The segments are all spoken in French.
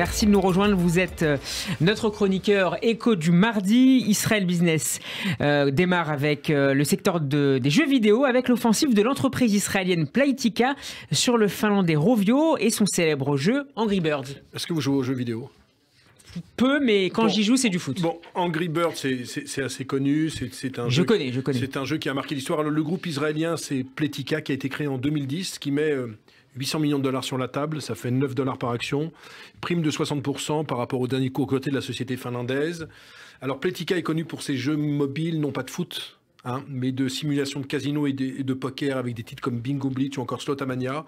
Merci de nous rejoindre. Vous êtes euh, notre chroniqueur écho du mardi. Israël Business euh, démarre avec euh, le secteur des jeux vidéo avec l'offensive de l'entreprise israélienne Playtika sur le finlandais Rovio et son célèbre jeu Angry Birds. Est-ce que vous jouez aux jeux vidéo peu, mais quand j'y joue, c'est du foot. Bon, Angry Birds, c'est assez connu. C'est un je jeu. Connais, je connais. C'est un jeu qui a marqué l'histoire. Le, groupe israélien, c'est Playtika, qui a été créé en 2010, qui met 800 millions de dollars sur la table, ça fait 9 dollars par action, prime de 60% par rapport au dernier cours côté de la société finlandaise. Alors Pletica est connu pour ses jeux mobiles, non pas de foot, Hein, mais de simulation de casino et de, poker avec des titres comme Bingo Blitz ou encore Slotamania.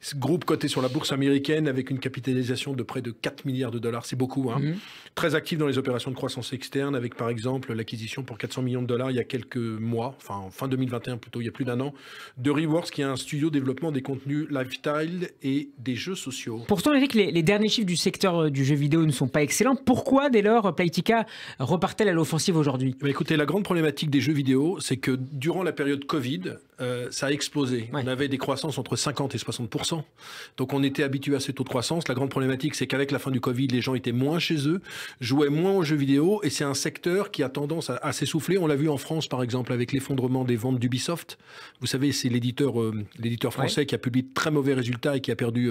Ce groupe coté sur la bourse américaine avec une capitalisation de près de 4 milliards de dollars, c'est beaucoup. Hein. Mhm. Très actif dans les opérations de croissance externe avec par exemple l'acquisition pour 400 millions de dollars il y a quelques mois, enfin fin 2021 plutôt, il y a plus d'un an, de Rewards qui est un studio développement des contenus lifestyle et des jeux sociaux. Pourtant les, les derniers chiffres du secteur euh, du jeu vidéo ne sont pas excellents. Pourquoi dès lors Playtika repart-elle à l'offensive aujourd'hui eh ben, Écoutez, la grande problématique des jeux vidéo, c'est que durant la période Covid, euh, ça a explosé. On avait des croissances entre 50 et 60 Donc on était habitué à ces taux de croissance. La grande problématique, c'est qu'avec la fin du Covid, les gens étaient moins chez eux, jouaient moins aux jeux vidéo, et c'est un secteur qui a tendance à, s'essouffler. On l'a vu en France, par exemple, avec l'effondrement des ventes d'Ubisoft. Vous savez, c'est l'éditeur euh, français qui a publié de très mauvais résultats et qui a perdu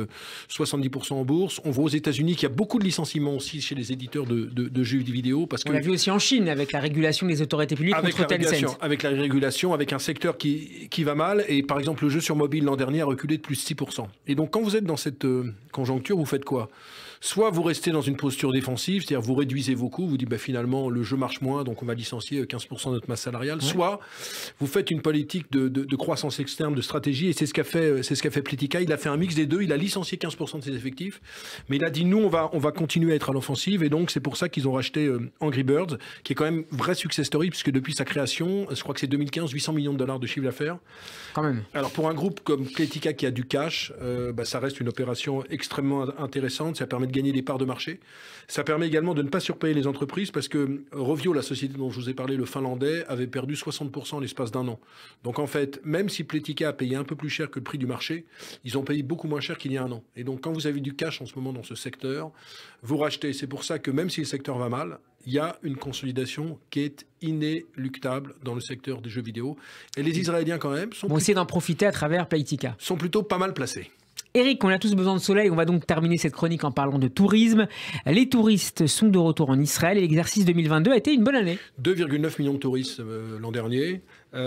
70 euh, en bourse. On voit aux États-Unis qu'il y a beaucoup de licenciements aussi chez les éditeurs de, jeux vidéo parce on que. l'a vu aussi en Chine avec la régulation des autorités publiques contre Tencent avec la régulation, avec un secteur qui, va mal. Et par exemple, le jeu sur mobile l'an dernier a reculé de plus de 6%. Et donc, quand vous êtes dans cette euh, conjoncture, vous faites quoi Soit vous restez dans une posture défensive, c'est-à-dire vous réduisez vos coûts, vous dites bah, finalement le jeu marche moins, donc on va licencier 15% de notre masse salariale. Soit vous faites une politique de, croissance externe, de stratégie, et c'est ce qu'a fait, c'est ce qu'a fait Plitica. Il a fait un mix des deux, il a licencié 15% de ses effectifs, mais il a dit nous on va, on va continuer à être à l'offensive, et donc c'est pour ça qu'ils ont racheté euh, Angry Birds, qui est quand même vrai success story, puisque depuis sa création, je crois que c'est 2015, 800 millions de dollars de chiffre d'affaires. Alors pour un groupe comme Plitica qui a du cash, euh, bah, ça reste une opération extrêmement intéressante, ça permet de gagner des parts de marché. Ça permet également de ne pas surpayer les entreprises parce que Rovio, la société dont je vous ai parlé, le finlandais, avait perdu 60% en l'espace d'un an. Donc en fait, même si Pletica a payé un peu plus cher que le prix du marché, ils ont payé beaucoup moins cher qu'il y a un an. Et donc quand vous avez du cash en ce moment dans ce secteur, vous rachetez. C'est pour ça que même si le secteur va mal, il y a une consolidation qui est inéluctable dans le secteur des jeux vidéo. Et les Israéliens, quand même, sont. Vont essayer d'en profiter à travers Playtika. Sont plutôt pas mal placés. Eric, on a tous besoin de soleil. On va donc terminer cette chronique en parlant de tourisme. Les touristes sont de retour en Israël et l'exercice 2022 a été une bonne année. 2,9 millions de touristes euh, l'an dernier. 810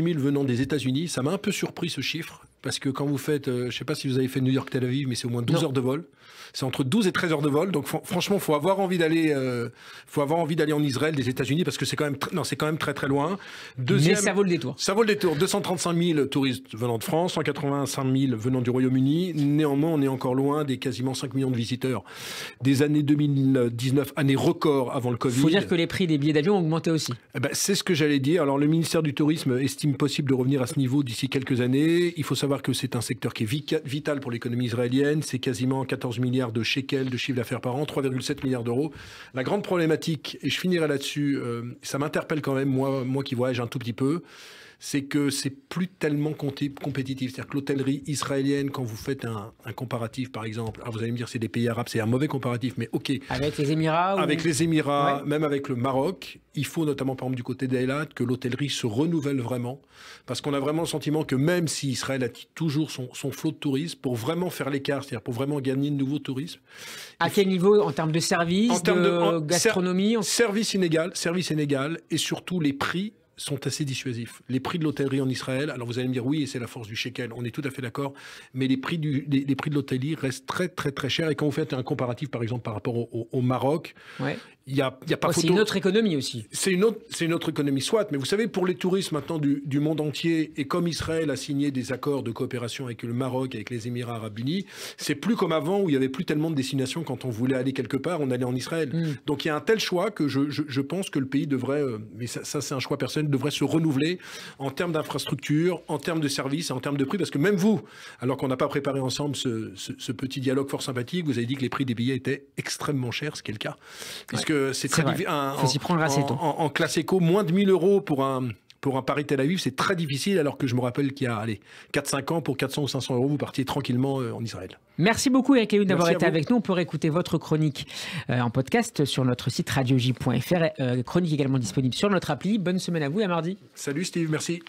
euh, 000 venant des États-Unis. Ça m'a un peu surpris ce chiffre. Parce que quand vous faites, euh, je ne sais pas si vous avez fait New York-Tel Aviv, mais c'est au moins 12 heures de vol. C'est entre 12 et 13 heures de vol. Donc franchement, faut avoir envie d'aller, euh, faut avoir envie d'aller en Israël, des États-Unis, parce que c'est quand même, non, c'est quand même très très loin. Deuxième, mais ça vaut le détour. Ça vaut le détour. 235 000 touristes venant de France, 185 000 venant du Royaume-Uni. Néanmoins, on est encore loin des quasiment 5 millions de visiteurs des années 2019, années record avant le Covid. Il faut dire que les prix des billets d'avion ont augmenté aussi. Eh ben, c'est ce que j'allais dire. Alors le ministère du Tourisme estime possible de revenir à ce niveau d'ici quelques années. Il faut savoir que c'est un secteur qui est vital pour l'économie israélienne. C'est quasiment 14 milliards de shekels de chiffre d'affaires par an, 3,7 milliards d'euros. La grande problématique, et je finirai là-dessus, euh, ça m'interpelle quand même, moi, moi qui voyage un tout petit peu, c'est que c'est plus tellement compétitif. C'est-à-dire que l'hôtellerie israélienne, quand vous faites un, comparatif, par exemple, ah, vous allez me dire c'est des pays arabes, c'est un mauvais comparatif, mais ok. Avec les Émirats Avec les Émirats, même avec le Maroc, il faut notamment, par exemple, du côté d'Eilat, que l'hôtellerie se renouvelle vraiment, parce qu'on a vraiment le sentiment que même si Israël a toujours son, flot de touristes, pour vraiment faire l'écart, c'est-à-dire pour vraiment gagner de nouveaux touristes. À quel niveau En termes de services, en termes de gastronomie en... Service inégal, service inégal, et surtout les prix sont assez dissuasifs. Les prix de l'hôtellerie en Israël, alors vous allez me dire oui, et c'est la force du shekel, on est tout à fait d'accord, mais les prix, prix de l'hôtellerie restent très très très chers. Et quand vous faites un comparatif par exemple par rapport au, Maroc, il a, pas oh, C'est une autre économie aussi. C'est une, autre, économie, soit. Mais vous savez, pour les touristes maintenant du, monde entier, et comme Israël a signé des accords de coopération avec le Maroc, avec les Émirats arabes unis, c'est plus comme avant où il n'y avait plus tellement de destinations. Quand on voulait aller quelque part, on allait en Israël. Mm. Donc il y a un tel choix que je, pense que le pays devrait, euh, mais ça, c'est un choix personnel, devrait se renouveler en termes d'infrastructures, en termes de services, en termes de prix. Parce que même vous, alors qu'on n'a pas préparé ensemble ce, petit dialogue fort sympathique, vous avez dit que les prix des billets étaient extrêmement chers, ce qui est le cas c'est très difficile. En, en, classe éco, moins de 1000 euros pour un, pour un Paris Tel Aviv, c'est très difficile, alors que je me rappelle qu'il y a 4-5 ans, pour 400 ou 500 euros, vous partiez tranquillement euh, en Israël. Merci beaucoup, Yakeyoun, d'avoir été avec nous. On peut écouter votre chronique euh, en podcast sur notre site radioj.fr. Euh, chronique également disponible sur notre appli. Bonne semaine à vous et à mardi. Salut Steve, merci.